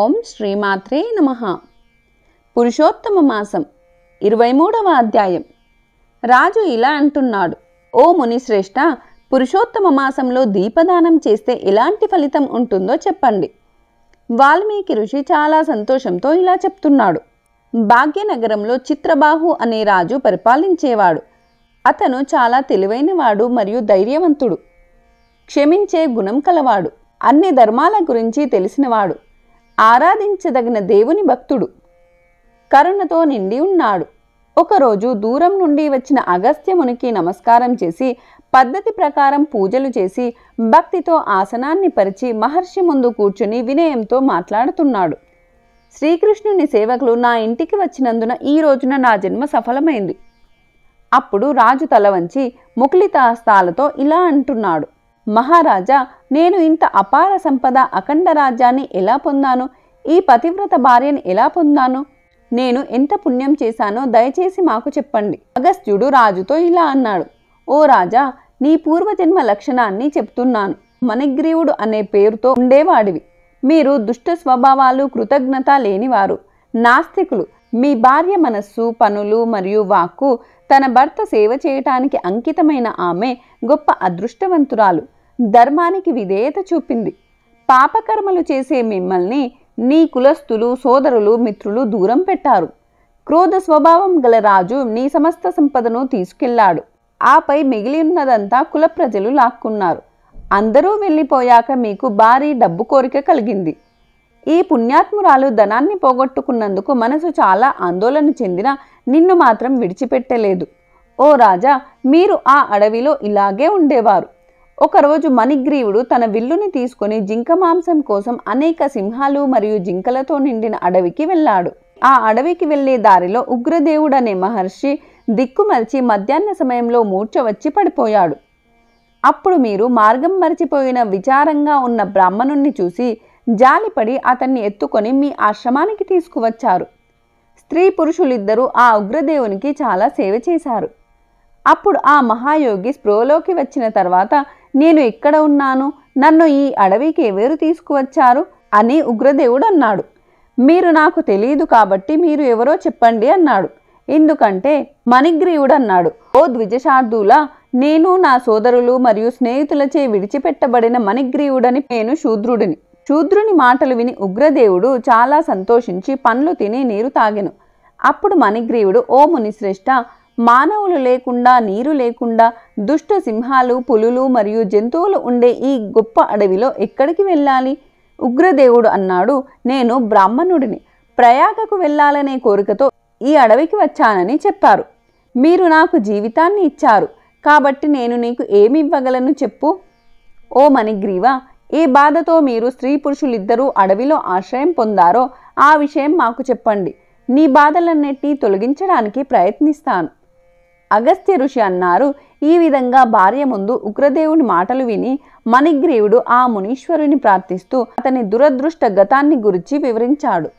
ఓం శ్రీమాత్రే నమ పురుషోత్తమ మాసం ఇరవై మూడవ అధ్యాయం రాజు ఇలా అంటున్నాడు ఓ మునిశ్రేష్ట పురుషోత్తమ మాసంలో దీపదానం చేస్తే ఎలాంటి ఫలితం ఉంటుందో చెప్పండి వాల్మీకి ఋషి చాలా సంతోషంతో ఇలా చెప్తున్నాడు భాగ్యనగరంలో చిత్రబాహు అనే రాజు పరిపాలించేవాడు అతను చాలా తెలివైనవాడు మరియు ధైర్యవంతుడు క్షమించే గుణం కలవాడు అన్ని ధర్మాల గురించి తెలిసినవాడు ఆరాధించదగిన దేవుని భక్తుడు కరుణతో నిండి ఉన్నాడు ఒకరోజు దూరం నుండి వచ్చిన అగస్త్యమునికి నమస్కారం చేసి పద్ధతి ప్రకారం పూజలు చేసి భక్తితో ఆసనాన్ని పరిచి మహర్షి ముందు కూర్చుని వినయంతో మాట్లాడుతున్నాడు శ్రీకృష్ణుని సేవకులు నా ఇంటికి వచ్చినందున ఈ రోజున నా జన్మ సఫలమైంది అప్పుడు రాజు తల వంచి ముకులితాస్తాలతో ఇలా అంటున్నాడు మహారాజా నేను ఇంత అపార సంపద అఖండ రాజ్యాన్ని ఎలా పొందాను ఈ పతివ్రత భార్యని ఎలా పొందాను నేను ఎంత పుణ్యం చేశానో దయచేసి మాకు చెప్పండి అగస్త్యుడు రాజుతో ఇలా అన్నాడు ఓ రాజా నీ పూర్వజన్మ లక్షణాన్ని చెప్తున్నాను మణిగ్రీవుడు అనే పేరుతో ఉండేవాడివి మీరు దుష్ట స్వభావాలు కృతజ్ఞత లేనివారు నాస్తికులు మీ భార్య మనస్సు పనులు మరియు వాక్కు తన భర్త సేవ చేయటానికి అంకితమైన ఆమె గొప్ప అదృష్టవంతురాలు ధర్మానికి విధేయత చూపింది పాపకర్మలు చేసే మిమ్మల్ని నీ కులస్థులు సోదరులు మిత్రులు దూరం పెట్టారు క్రోధ స్వభావం గల రాజు నీ సమస్త సంపదను తీసుకెళ్లాడు ఆపై మిగిలి ఉన్నదంతా కుల ప్రజలు లాక్కున్నారు అందరూ వెళ్ళిపోయాక మీకు భారీ డబ్బు కోరిక కలిగింది ఈ పుణ్యాత్మురాలు ధనాన్ని పోగొట్టుకున్నందుకు మనసు చాలా ఆందోళన చెందిన నిన్ను మాత్రం విడిచిపెట్టలేదు ఓ రాజా మీరు ఆ అడవిలో ఇలాగే ఉండేవారు ఒకరోజు మణిగ్రీవుడు తన విల్లుని తీసుకుని జింక మాంసం కోసం అనేక సింహాలు మరియు జింకలతో నిండిన అడవికి వెళ్ళాడు ఆ అడవికి వెళ్లే దారిలో ఉగ్రదేవుడనే మహర్షి దిక్కుమరిచి మధ్యాహ్న సమయంలో మూర్ఛ వచ్చి పడిపోయాడు అప్పుడు మీరు మార్గం మరిచిపోయిన విచారంగా ఉన్న బ్రాహ్మణుణ్ణి చూసి జాలిపడి అతన్ని ఎత్తుకొని మీ ఆశ్రమానికి తీసుకువచ్చారు స్త్రీ పురుషులిద్దరూ ఆ ఉగ్రదేవునికి చాలా సేవ చేశారు అప్పుడు ఆ మహాయోగి స్ప్రోలోకి వచ్చిన తర్వాత నేను ఇక్కడ ఉన్నాను నన్ను ఈ అడవికి ఎవరు తీసుకువచ్చారు అని ఉగ్రదేవుడు అన్నాడు మీరు నాకు తెలియదు కాబట్టి మీరు ఎవరో చెప్పండి అన్నాడు ఎందుకంటే మణిగ్రీవుడు అన్నాడు ఓ ద్విజశార్దుల నేను నా సోదరులు మరియు స్నేహితులచే విడిచిపెట్టబడిన మణిగ్రీవుడని నేను శూద్రుడిని శూద్రుని మాటలు విని ఉగ్రదేవుడు చాలా సంతోషించి పండ్లు తిని నీరు తాగెను అప్పుడు మణిగ్రీవుడు ఓ మునిశ్రేష్ఠ మానవులు లేకుండా నీరు లేకుండా దుష్ట సింహాలు పులులు మరియు జంతువులు ఉండే ఈ గొప్ప అడవిలో ఎక్కడికి వెళ్ళాలి ఉగ్రదేవుడు అన్నాడు నేను బ్రాహ్మణుడిని ప్రయాగకు వెళ్ళాలనే కోరికతో ఈ అడవికి వచ్చానని చెప్పారు మీరు నాకు జీవితాన్ని ఇచ్చారు కాబట్టి నేను నీకు ఏమి ఇవ్వగలను చెప్పు ఓ మణిగ్రీవ ఏ బాధతో మీరు స్త్రీ పురుషులిద్దరూ అడవిలో ఆశ్రయం పొందారో ఆ విషయం మాకు చెప్పండి నీ బాధలన్నిటినీ తొలగించడానికి ప్రయత్నిస్తాను అగస్త్య ఋషి అన్నారు ఈ విధంగా భార్య ముందు ఉగ్రదేవుని మాటలు విని మణిగ్రీవుడు ఆ మునీశ్వరుని ప్రార్థిస్తూ అతని దురదృష్ట గతాన్ని గురించి వివరించాడు